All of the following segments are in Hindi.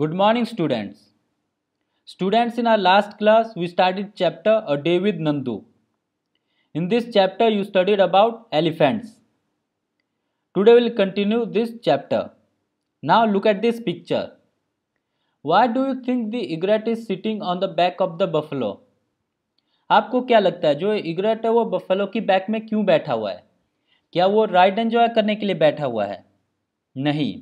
Good morning students. Students in our last class we studied chapter A Day with Nandu. In this chapter you studied about elephants. Today we'll continue this chapter. Now look at this picture. Why do you think the egret is sitting on the back of the buffalo? आपको क्या लगता है जो इगरेट है वो बफलो की बैक में क्यों बैठा हुआ है क्या वो राइड एंजॉय करने के लिए बैठा हुआ है नहीं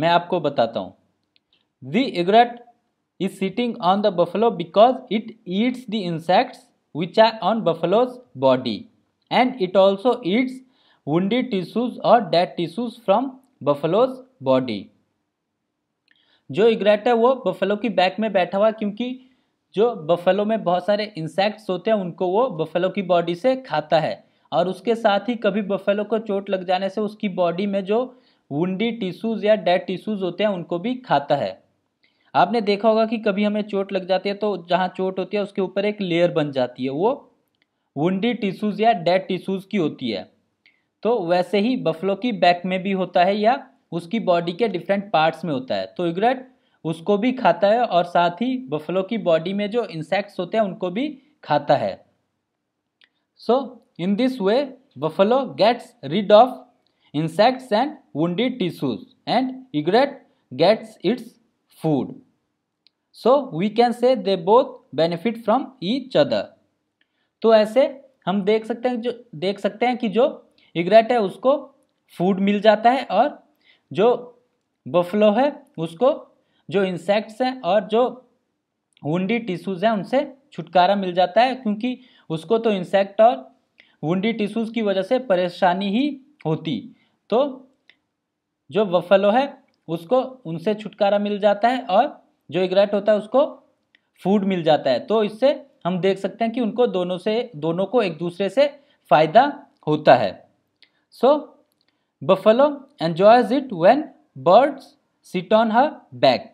मैं आपको बताता हूँ the egret is sitting on the buffalo because it eats the insects which are on buffalo's body and it also eats we tissues और dead tissues from buffalo's body जो इगरेट है वो बफलो की बैक में बैठा हुआ क्योंकि जो बफलो में बहुत सारे इंसेक्ट्स होते हैं उनको वो बफलो की बॉडी से खाता है और उसके साथ ही कभी बफेलो को चोट लग जाने से उसकी बॉडी में जो वी टिश्यूज़ या डेड टिश्यूज़ होते हैं उनको भी खाता है आपने देखा होगा कि कभी हमें चोट लग जाती है तो जहाँ चोट होती है उसके ऊपर एक लेयर बन जाती है वो वी टिश्यूज़ या डेड टिश्यूज़ की होती है तो वैसे ही बफलो की बैक में भी होता है या उसकी बॉडी के डिफरेंट पार्ट्स में होता है तो इग्रेट उसको भी खाता है और साथ ही बफलो की बॉडी में जो इंसेक्ट्स होते हैं उनको भी खाता है so in this way buffalo gets rid of insects and wounded tissues and egret gets its food so we can say they both benefit from each other तो ऐसे हम देख सकते हैं जो देख सकते हैं कि जो इग्रेट है उसको फूड मिल जाता है और जो बफलो है उसको जो इंसेक्ट्स हैं और जो वुंडी टिश्यूज़ हैं उनसे छुटकारा मिल जाता है क्योंकि उसको तो इंसेक्ट और वी टिश्यूज़ की वजह से परेशानी ही होती तो जो बफलो है उसको उनसे छुटकारा मिल जाता है और जो इग्रेट होता है उसको फूड मिल जाता है तो इससे हम देख सकते हैं कि उनको दोनों से दोनों को एक दूसरे से फायदा होता है so buffalo enjoys it when birds sit on her back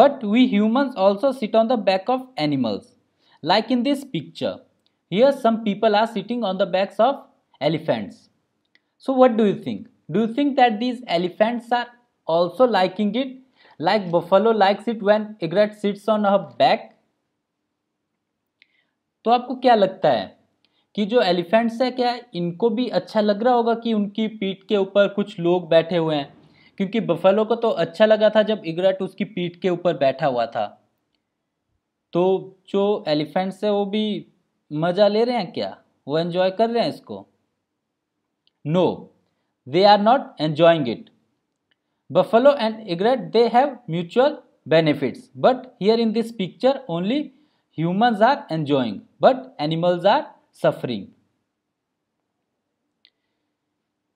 but we humans also sit on the back of animals like in this picture here some people are sitting on the backs of elephants So what do you think? Do you think that these elephants are also liking it? Like buffalo likes it when egret sits on her back? तो आपको क्या लगता है कि जो एलिफेंट्स है क्या इनको भी अच्छा लग रहा होगा कि उनकी पीठ के ऊपर कुछ लोग बैठे हुए हैं क्योंकि बफेलो को तो अच्छा लगा था जब इगरेट उसकी पीठ के ऊपर बैठा हुआ था तो जो एलिफेंट्स है वो भी मज़ा ले रहे हैं क्या वो एंजॉय कर रहे हैं इसको No, they are not enjoying it. Buffalo and egret they have mutual benefits but here in this picture only humans are enjoying but animals are suffering.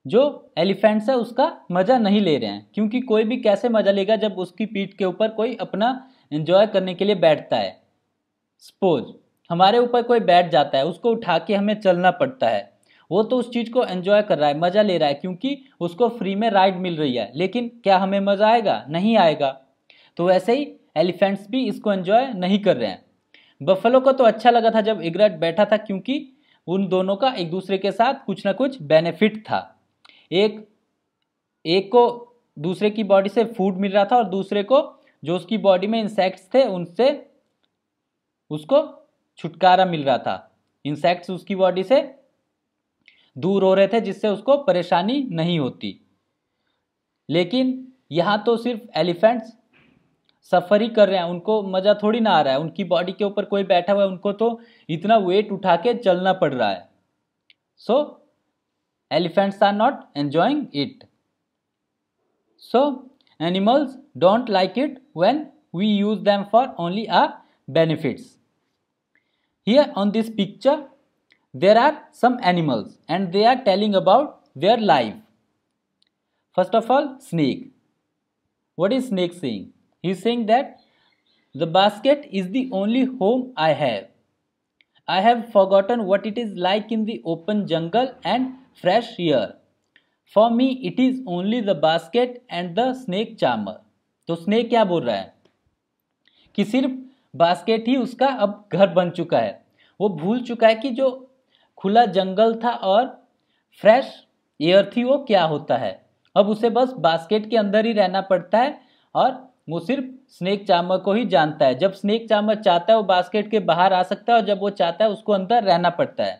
जो एलिफेंट्स है उसका मज़ा नहीं ले रहे हैं क्योंकि कोई भी कैसे मज़ा लेगा जब उसकी पीठ के ऊपर कोई अपना एंजॉय करने के लिए बैठता है सपोज हमारे ऊपर कोई बैठ जाता है उसको उठा के हमें चलना पड़ता है वो तो उस चीज़ को एन्जॉय कर रहा है मज़ा ले रहा है क्योंकि उसको फ्री में राइड मिल रही है लेकिन क्या हमें मज़ा आएगा नहीं आएगा तो वैसे ही एलिफेंट्स भी इसको एन्जॉय नहीं कर रहे हैं बफलों को तो अच्छा लगा था जब इगरेट बैठा था क्योंकि उन दोनों का एक दूसरे के साथ कुछ ना कुछ बेनिफिट था एक एक को दूसरे की बॉडी से फूड मिल रहा था और दूसरे को जो उसकी बॉडी में इंसेक्ट्स थे उनसे उसको छुटकारा मिल रहा था इंसेक्ट्स उसकी बॉडी से दूर हो रहे थे जिससे उसको परेशानी नहीं होती लेकिन यहाँ तो सिर्फ एलिफेंट्स सफ़र ही कर रहे हैं उनको मज़ा थोड़ी ना आ रहा है उनकी बॉडी के ऊपर कोई बैठा हुआ है उनको तो इतना वेट उठा के चलना पड़ रहा है so elephants are not enjoying it so animals don't like it when we use them for only our benefits here on this picture there are some animals and they are telling about their life. First of all, snake. What is snake saying? He is saying that the basket is the only home I have. I have forgotten what it is like in the open jungle and fresh air. For me it is only the basket and the snake charmer तो स्नेक क्या बोल रहा है कि सिर्फ बास्केट ही उसका अब घर बन चुका है वो भूल चुका है कि जो खुला जंगल था और फ्रेश एयर थी वो क्या होता है अब उसे बस बास्केट के अंदर ही रहना पड़ता है और वो सिर्फ स्नेक चामक को ही जानता है जब स्नेक चामा चाहता है वो बास्केट के बाहर आ सकता है और जब वो चाहता है उसको अंदर रहना पड़ता है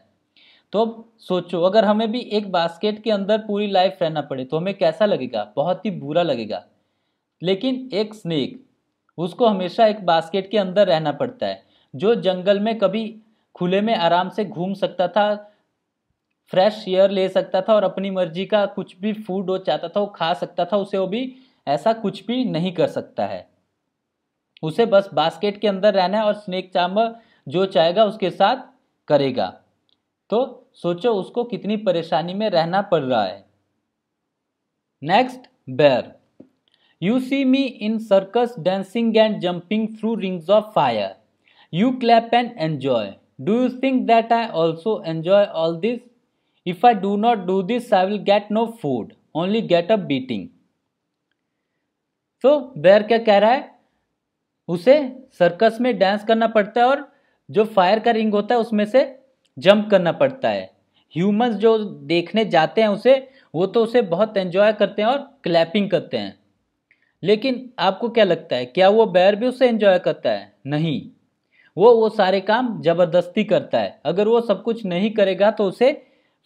तो सोचो अगर हमें भी एक बास्केट के अंदर पूरी लाइफ रहना पड़े तो हमें कैसा लगेगा बहुत ही बुरा लगेगा लेकिन एक स्नेक उसको हमेशा एक बास्केट के अंदर रहना पड़ता है जो जंगल में कभी खुले में आराम से घूम सकता था फ्रेश एयर ले सकता था और अपनी मर्जी का कुछ भी फूड वो चाहता था वो खा सकता था उसे वो भी ऐसा कुछ भी नहीं कर सकता है उसे बस बास्केट के अंदर रहना है और स्नेक चाम जो चाहेगा उसके साथ करेगा तो सोचो उसको कितनी परेशानी में रहना पड़ रहा है next bear you see me in circus dancing and jumping through rings of fire you clap and enjoy Do you think that I also enjoy all this? If I do not do this, I will get no food, only get a beating. So, bear क्या कह रहा है उसे सर्कस में डांस करना पड़ता है और जो फायर का रिंग होता है उसमें से जंप करना पड़ता है ह्यूमंस जो देखने जाते हैं उसे वो तो उसे बहुत एंजॉय करते हैं और क्लैपिंग करते हैं लेकिन आपको क्या लगता है क्या वो बैर भी उसे एंजॉय करता है नहीं वो वो सारे काम ज़बरदस्ती करता है अगर वो सब कुछ नहीं करेगा तो उसे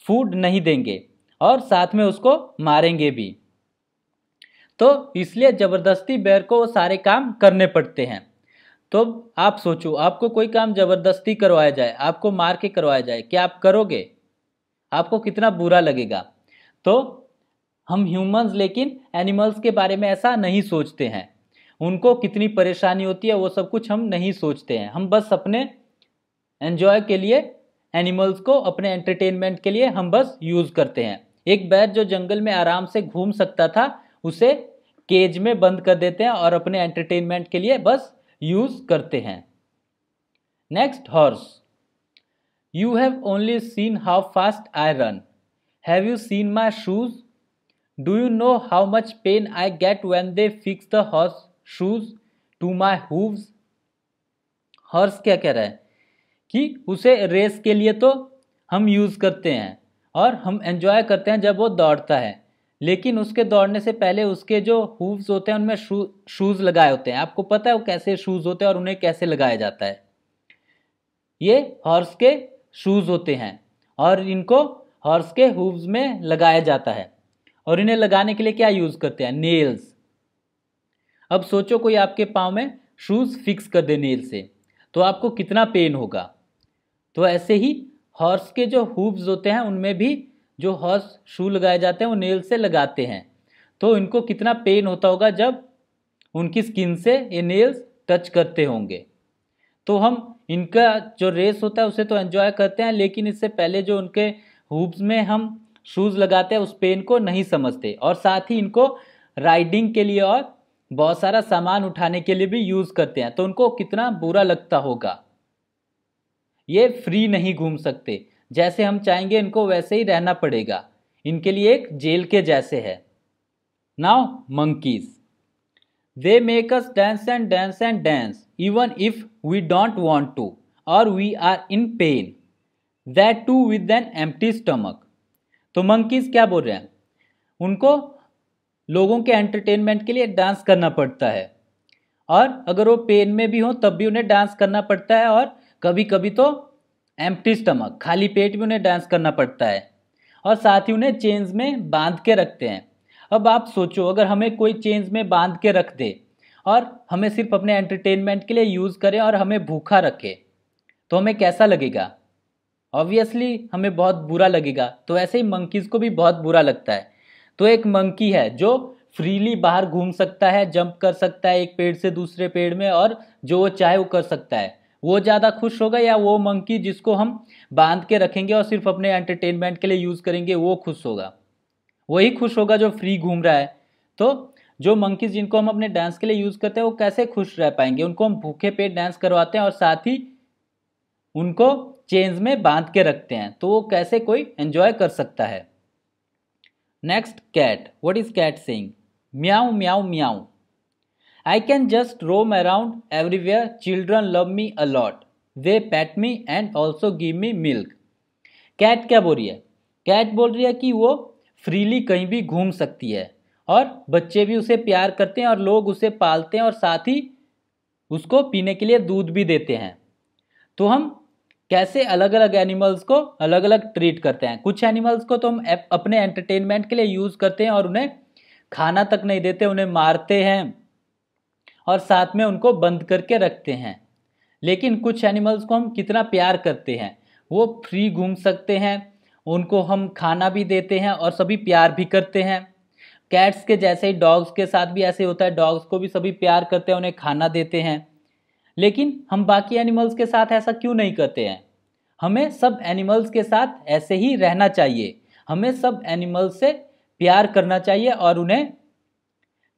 फूड नहीं देंगे और साथ में उसको मारेंगे भी तो इसलिए ज़बरदस्ती बैर को वो सारे काम करने पड़ते हैं तो आप सोचो आपको कोई काम ज़बरदस्ती करवाया जाए आपको मार के करवाया जाए क्या आप करोगे आपको कितना बुरा लगेगा तो हम ह्यूमंस लेकिन एनिमल्स के बारे में ऐसा नहीं सोचते हैं उनको कितनी परेशानी होती है वो सब कुछ हम नहीं सोचते हैं हम बस अपने एन्जॉय के लिए एनिमल्स को अपने एंटरटेनमेंट के लिए हम बस यूज़ करते हैं एक बैर जो जंगल में आराम से घूम सकता था उसे केज में बंद कर देते हैं और अपने एंटरटेनमेंट के लिए बस यूज़ करते हैं next horse you have only seen how fast I run have you seen my shoes do you know how much pain I get when they fix the horse shoes to my hooves horse क्या कह रहा है कि उसे रेस के लिए तो हम यूज़ करते हैं और हम एंजॉय करते हैं जब वो दौड़ता है लेकिन उसके दौड़ने से पहले उसके जो हूव्स होते हैं उनमें शू शूज़ लगाए होते हैं आपको पता है वो कैसे शूज़ होते हैं और उन्हें कैसे लगाया जाता है ये हॉर्स के शूज़ होते हैं और इनको हॉर्स के हूव्स में लगाया जाता है और इन्हें लगाने के लिए क्या यूज़ करते हैं नेल्स अब सोचो कोई आपके पाँव में शूज़ फिक्स कर दे नील से तो आपको कितना पेन होगा तो ऐसे ही हॉर्स के जो हुब्स होते हैं उनमें भी जो हॉर्स शू लगाए जाते हैं वो नेल से लगाते हैं तो इनको कितना पेन होता होगा जब उनकी स्किन से ये नेल्स टच करते होंगे तो हम इनका जो रेस होता है उसे तो एंजॉय करते हैं लेकिन इससे पहले जो उनके हुब्स में हम शूज़ लगाते हैं उस पेन को नहीं समझते और साथ ही इनको राइडिंग के लिए और बहुत सारा सामान उठाने के लिए भी यूज़ करते हैं तो उनको कितना बुरा लगता होगा ये फ्री नहीं घूम सकते जैसे हम चाहेंगे इनको वैसे ही रहना पड़ेगा इनके लिए एक जेल के जैसे है now monkeys they make us dance and dance and dance even if we don't want to और we are in pain that too with an empty stomach तो मंकीज क्या बोल रहे हैं उनको लोगों के एंटरटेनमेंट के लिए डांस करना पड़ता है और अगर वो पेन में भी हों तब भी उन्हें डांस करना पड़ता है और कभी कभी तो एम्प्टी स्टमक खाली पेट भी उन्हें डांस करना पड़ता है और साथ ही उन्हें चेंज में बांध के रखते हैं अब आप सोचो अगर हमें कोई चेंज में बांध के रख दे और हमें सिर्फ अपने एंटरटेनमेंट के लिए यूज़ करें और हमें भूखा रखे तो हमें कैसा लगेगा ऑब्वियसली हमें बहुत बुरा लगेगा तो ऐसे ही मंकीज़ को भी बहुत बुरा लगता है तो एक मंकी है जो फ्रीली बाहर घूम सकता है जंप कर सकता है एक पेड़ से दूसरे पेड़ में और जो वो चाहे वो कर सकता है वो ज़्यादा खुश होगा या वो मंकी जिसको हम बांध के रखेंगे और सिर्फ अपने एंटरटेनमेंट के लिए यूज़ करेंगे वो खुश होगा वही खुश होगा जो फ्री घूम रहा है तो जो मंकी जिनको हम अपने डांस के लिए यूज़ करते हैं वो कैसे खुश रह पाएंगे उनको हम भूखे पेट डांस करवाते हैं और साथ ही उनको चेंज में बांध के रखते हैं तो वो कैसे कोई एंजॉय कर सकता है Next, cat. What is cat saying? Meow, meow, meow. I can just roam around everywhere. Children love me a lot. They pet me and also give me milk. Cat क्या बोल रही है कैट बोल रही है कि वो फ्रीली कहीं भी घूम सकती है और बच्चे भी उसे प्यार करते हैं और लोग उसे पालते हैं और साथ ही उसको पीने के लिए दूध भी देते हैं तो हम कैसे अलग अलग एनिमल्स को अलग अलग ट्रीट करते हैं कुछ एनिमल्स को तो हम अपने एंटरटेनमेंट के लिए यूज़ करते हैं और उन्हें खाना तक नहीं देते उन्हें मारते हैं और साथ में उनको बंद करके रखते हैं लेकिन कुछ एनिमल्स को हम कितना प्यार करते हैं वो फ्री घूम सकते हैं उनको हम खाना भी देते हैं और सभी प्यार भी करते हैं कैट्स के जैसे ही डॉग्स के साथ भी ऐसे होता है डॉग्स को भी सभी प्यार करते हैं उन्हें खाना देते हैं लेकिन हम बाकी एनिमल्स के साथ ऐसा क्यों नहीं करते हैं हमें सब एनिमल्स के साथ ऐसे ही रहना चाहिए हमें सब एनिमल्स से प्यार करना चाहिए और उन्हें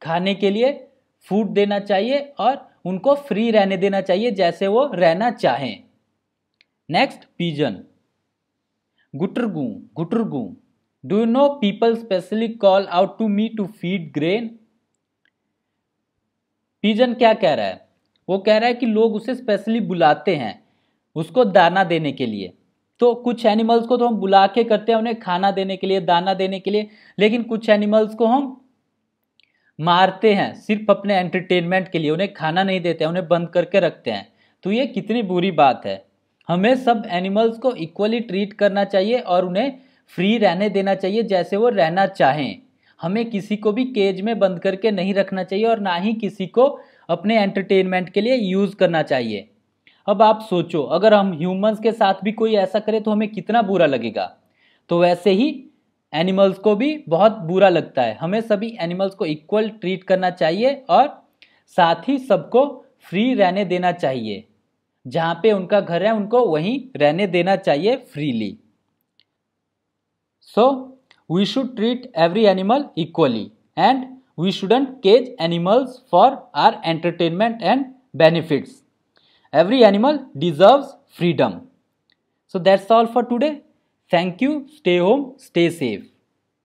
खाने के लिए फूड देना चाहिए और उनको फ्री रहने देना चाहिए जैसे वो रहना चाहें नेक्स्ट पीजन गुटरगू गुटरगू do you know people specially call out to me to feed grain pigeon क्या कह रहा है वो कह रहा है कि लोग उसे स्पेशली बुलाते हैं उसको दाना देने के लिए तो कुछ एनिमल्स को तो हम बुला के करते हैं उन्हें खाना देने के लिए दाना देने के लिए लेकिन कुछ एनिमल्स को हम मारते हैं सिर्फ अपने एंटरटेनमेंट के लिए उन्हें खाना नहीं देते उन्हें बंद करके रखते हैं तो ये कितनी बुरी बात है हमें सब एनिमल्स को इक्वली ट्रीट करना चाहिए और उन्हें फ्री रहने देना चाहिए जैसे वो रहना चाहें हमें किसी को भी केज में बंद करके नहीं रखना चाहिए और ना ही किसी को अपने एंटरटेनमेंट के लिए यूज़ करना चाहिए अब आप सोचो अगर हम ह्यूमंस के साथ भी कोई ऐसा करे तो हमें कितना बुरा लगेगा तो वैसे ही एनिमल्स को भी बहुत बुरा लगता है हमें सभी एनिमल्स को इक्वल ट्रीट करना चाहिए और साथ ही सबको फ्री रहने देना चाहिए जहाँ पे उनका घर है उनको वहीं रहने देना चाहिए freely so we should treat every animal equally and We shouldn't cage animals for our entertainment and benefits. Every animal deserves freedom. So that's all for today. Thank you. Stay home. Stay safe.